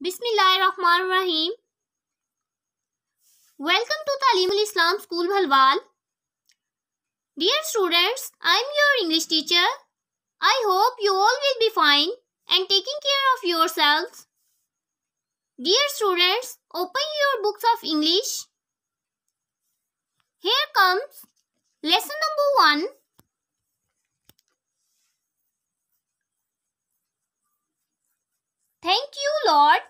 Rahim. Welcome to Talimul Islam School Bhalwal. Dear students, I am your English teacher. I hope you all will be fine and taking care of yourselves. Dear students, open your books of English. Here comes lesson number 1 Thank you lord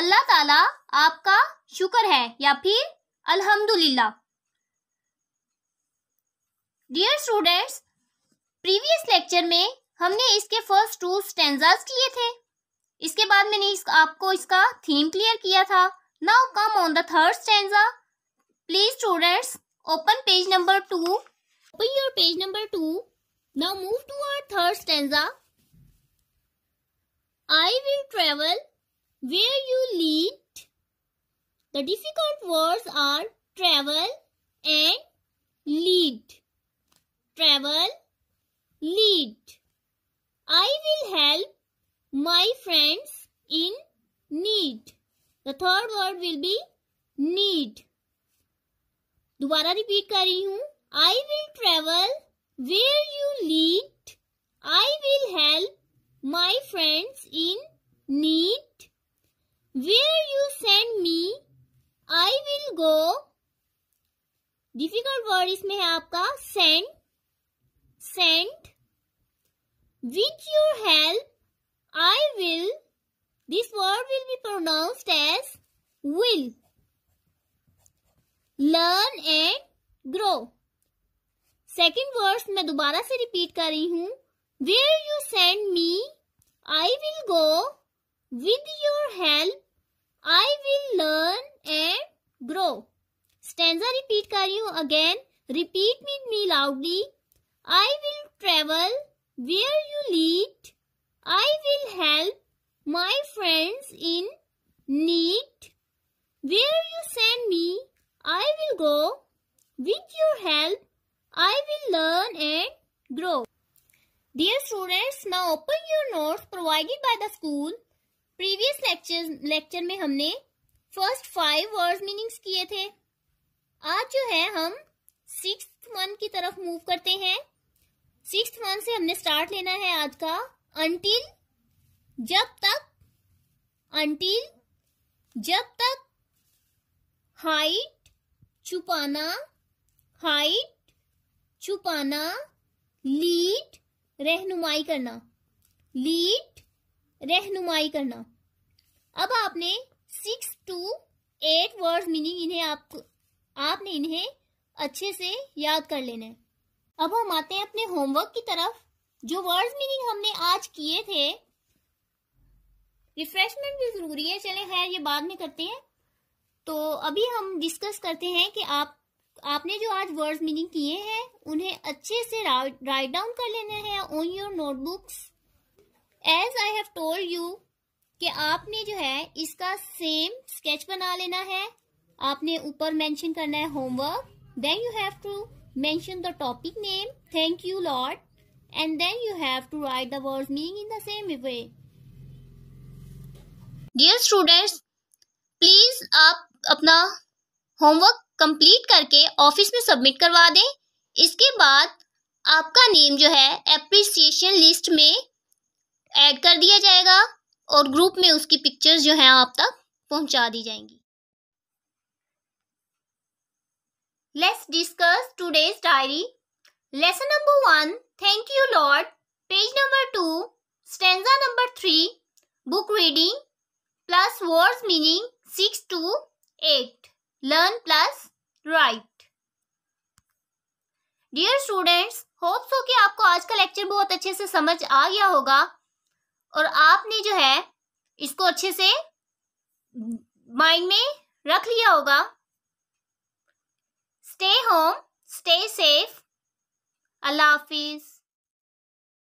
Allah Ta'ala आपका शुक्र है या फिर अल्हम्दुलिल्लाह dear students previous lecture में हमने इसके first to stanzas किए थे इसके बाद मैंने इस, आपको इसका थीम क्लियर किया था now come on the third stanza please students open page number two open your page number two now move to our third stanza I will travel where you lead. The difficult words are travel and lead. Travel, lead. I will help my friends in need. The third word will be need. दोबारा repeat kari रही I will travel where you lead. I will help my friends in need. Where you send me, I will go. Difficult word इसमें है आपका send send with your help I will this word will be pronounced as will learn and grow second words मैं दोबारा से repeat कर रही हूं where you send me I will go with your help I will learn and grow. Stanza repeat kar you again. Repeat with me loudly. I will travel where you lead. I will help my friends in need. Where you send me, I will go. With your help, I will learn and grow. Dear students, now open your notes provided by the school previous lecture lecture में हमने first five word meanings किए थे आज जो है हम six one की तरफ मूव करते हैं सिक्स वन से हमने स्टार्ट लेना है आज का अंटिल जब तक अंटिल जब तक हाइट छुपाना हाइट छुपाना लीड रहनुमाई करना लीड रहनुमाई करना अब आपने six two eight words meaning इन्हें आप आपने इन्हें अच्छे से याद कर लेना है अब हम आते हैं अपने होमवर्क की तरफ जो वर्ड्स मीनिंग हमने आज किए थे रिफ्रेशमेंट भी जरूरी है चले खैर ये बाद में करते हैं तो अभी हम डिस्कस करते हैं कि आप आपने जो आज वर्ड्स मीनिंग किए हैं उन्हें अच्छे से राइट डाउन कर लेना है on your notebooks as I have told you कि आपने जो है इसका सेम स्केच बना लेना है आपने ऊपर मेंशन करना है homework then you have to mention the topic name thank you lord and then you have to write the word meaning in the same way dear students please आप अपना homework complete करके office में submit करवा दें इसके बाद आपका name जो है एप्रिसिएशन लिस्ट में ऐड कर दिया जाएगा और ग्रुप में उसकी पिक्चर्स जो हैं आप तक पहुंचा दी जाएंगी let's discuss today's diary lesson number one thank you lord page number two stanza number three book reading plus words meaning six two eight learn plus write dear students hopes हो कि आपको आज का लेक्चर बहुत अच्छे से समझ आ गया होगा और आपने जो है इसको अच्छे से माइंड में रख लिया होगा stay home stay safe Allah हाफिज़